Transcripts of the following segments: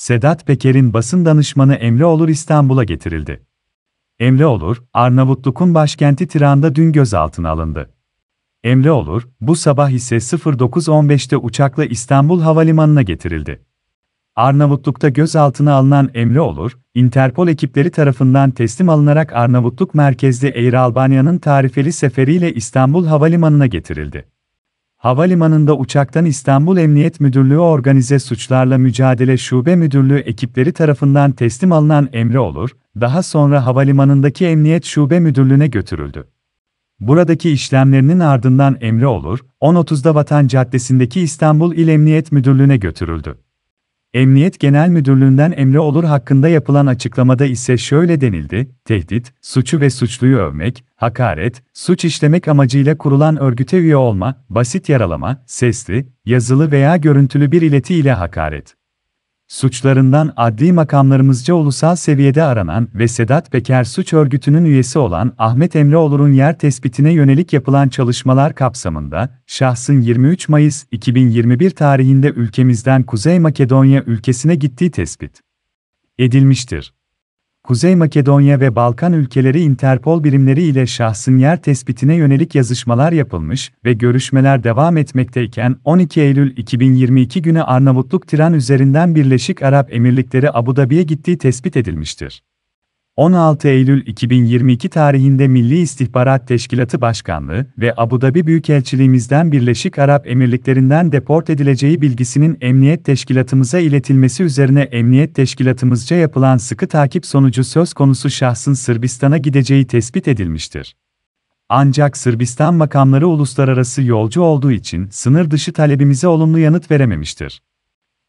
Sedat Peker'in basın danışmanı Emre Olur İstanbul'a getirildi. Emre Olur, Arnavutluk'un başkenti Tiran'da dün gözaltına alındı. Emre Olur, bu sabah ise 09.15'te uçakla İstanbul Havalimanı'na getirildi. Arnavutluk'ta gözaltına alınan Emre Olur, Interpol ekipleri tarafından teslim alınarak Arnavutluk merkezli Air Albanya'nın tarifeli seferiyle İstanbul Havalimanı'na getirildi. Havalimanında uçaktan İstanbul Emniyet Müdürlüğü Organize Suçlarla Mücadele Şube Müdürlüğü ekipleri tarafından teslim alınan Emre Olur, daha sonra havalimanındaki Emniyet Şube Müdürlüğü'ne götürüldü. Buradaki işlemlerinin ardından Emre Olur, 10.30'da Vatan Caddesi'ndeki İstanbul İl Emniyet Müdürlüğü'ne götürüldü. Emniyet Genel Müdürlüğü'nden Emre Olur hakkında yapılan açıklamada ise şöyle denildi, tehdit, suçu ve suçluyu övmek, hakaret, suç işlemek amacıyla kurulan örgüte üye olma, basit yaralama, sesli, yazılı veya görüntülü bir ileti ile hakaret suçlarından adli makamlarımızca ulusal seviyede aranan ve Sedat Peker suç örgütünün üyesi olan Ahmet Emreoğlu'nun yer tespitine yönelik yapılan çalışmalar kapsamında, şahsın 23 Mayıs 2021 tarihinde ülkemizden Kuzey Makedonya ülkesine gittiği tespit edilmiştir. Kuzey Makedonya ve Balkan ülkeleri Interpol birimleri ile şahsın yer tespitine yönelik yazışmalar yapılmış ve görüşmeler devam etmekteyken 12 Eylül 2022 günü Arnavutluk tren üzerinden Birleşik Arap Emirlikleri Abu Dhabi'ye gittiği tespit edilmiştir. 16 Eylül 2022 tarihinde Milli İstihbarat Teşkilatı Başkanlığı ve Abu Dhabi Büyükelçiliğimizden Birleşik Arap Emirliklerinden deport edileceği bilgisinin Emniyet Teşkilatımıza iletilmesi üzerine Emniyet Teşkilatımızca yapılan sıkı takip sonucu söz konusu şahsın Sırbistan'a gideceği tespit edilmiştir. Ancak Sırbistan makamları uluslararası yolcu olduğu için sınır dışı talebimize olumlu yanıt verememiştir.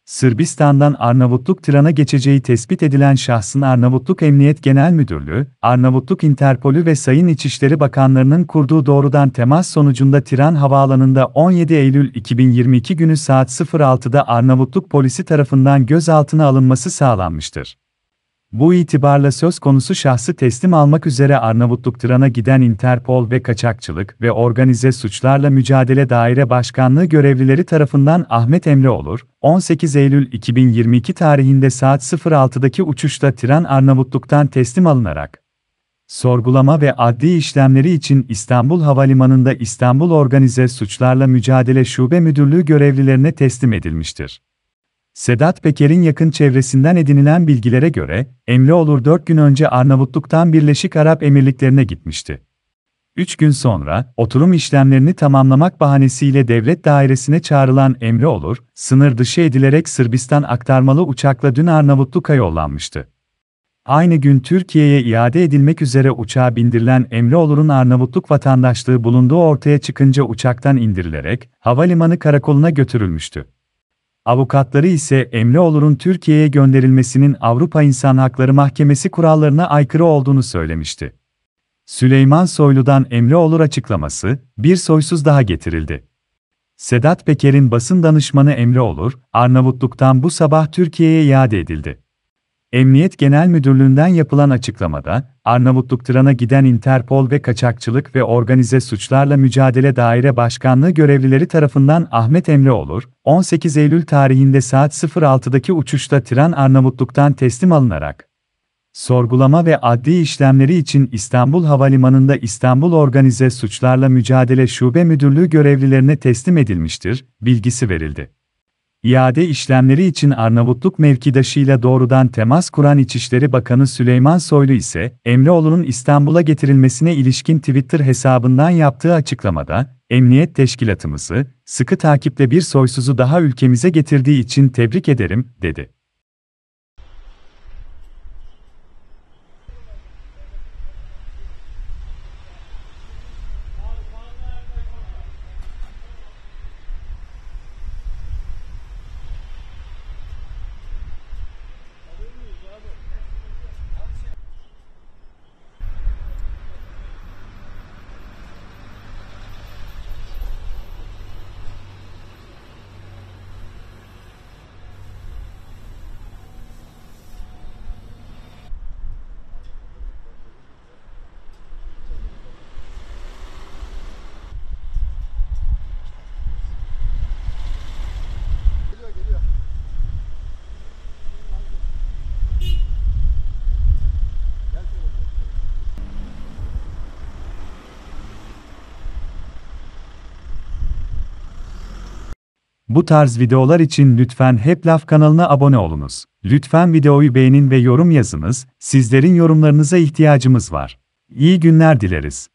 Sırbistan'dan Arnavutluk Trana geçeceği tespit edilen şahsın Arnavutluk Emniyet Genel Müdürlüğü, Arnavutluk Interpolü ve Sayın İçişleri Bakanlarının kurduğu doğrudan temas sonucunda Tran Havaalanı'nda 17 Eylül 2022 günü saat 06'da Arnavutluk polisi tarafından gözaltına alınması sağlanmıştır. Bu itibarla söz konusu şahsı teslim almak üzere Arnavutluk Tıran'a giden Interpol ve Kaçakçılık ve Organize Suçlarla Mücadele Daire Başkanlığı görevlileri tarafından Ahmet Emre Olur, 18 Eylül 2022 tarihinde saat 06'daki uçuşta Tıran Arnavutluk'tan teslim alınarak, sorgulama ve adli işlemleri için İstanbul Havalimanı'nda İstanbul Organize Suçlarla Mücadele Şube Müdürlüğü görevlilerine teslim edilmiştir. Sedat Peker'in yakın çevresinden edinilen bilgilere göre, Emre Olur 4 gün önce Arnavutluk'tan Birleşik Arap Emirlikleri'ne gitmişti. 3 gün sonra, oturum işlemlerini tamamlamak bahanesiyle devlet dairesine çağrılan Emre Olur, sınır dışı edilerek Sırbistan aktarmalı uçakla dün Arnavutluk'a yollanmıştı. Aynı gün Türkiye'ye iade edilmek üzere uçağa bindirilen Emre Olur'un Arnavutluk vatandaşlığı bulunduğu ortaya çıkınca uçaktan indirilerek, havalimanı karakoluna götürülmüştü. Avukatları ise Emreoğlu'nun Türkiye'ye gönderilmesinin Avrupa İnsan Hakları Mahkemesi kurallarına aykırı olduğunu söylemişti. Süleyman Soylu'dan Emreoğlu açıklaması, bir soysuz daha getirildi. Sedat Peker'in basın danışmanı Emre Olur, Arnavutluk'tan bu sabah Türkiye'ye iade edildi. Emniyet Genel Müdürlüğü'nden yapılan açıklamada, Arnavutluk Tıran'a giden Interpol ve Kaçakçılık ve Organize Suçlarla Mücadele Daire Başkanlığı görevlileri tarafından Ahmet Emre Olur, 18 Eylül tarihinde saat 06'daki uçuşta Tıran Arnavutluk'tan teslim alınarak, sorgulama ve adli işlemleri için İstanbul Havalimanı'nda İstanbul Organize Suçlarla Mücadele Şube Müdürlüğü görevlilerine teslim edilmiştir, bilgisi verildi. İade işlemleri için Arnavutluk mevkidaşıyla doğrudan temas kuran İçişleri Bakanı Süleyman Soylu ise, Emreoğlu'nun İstanbul'a getirilmesine ilişkin Twitter hesabından yaptığı açıklamada, Emniyet Teşkilatımızı, sıkı takiple bir soysuzu daha ülkemize getirdiği için tebrik ederim, dedi. Bu tarz videolar için lütfen Hep Laf kanalına abone olunuz. Lütfen videoyu beğenin ve yorum yazınız. Sizlerin yorumlarınıza ihtiyacımız var. İyi günler dileriz.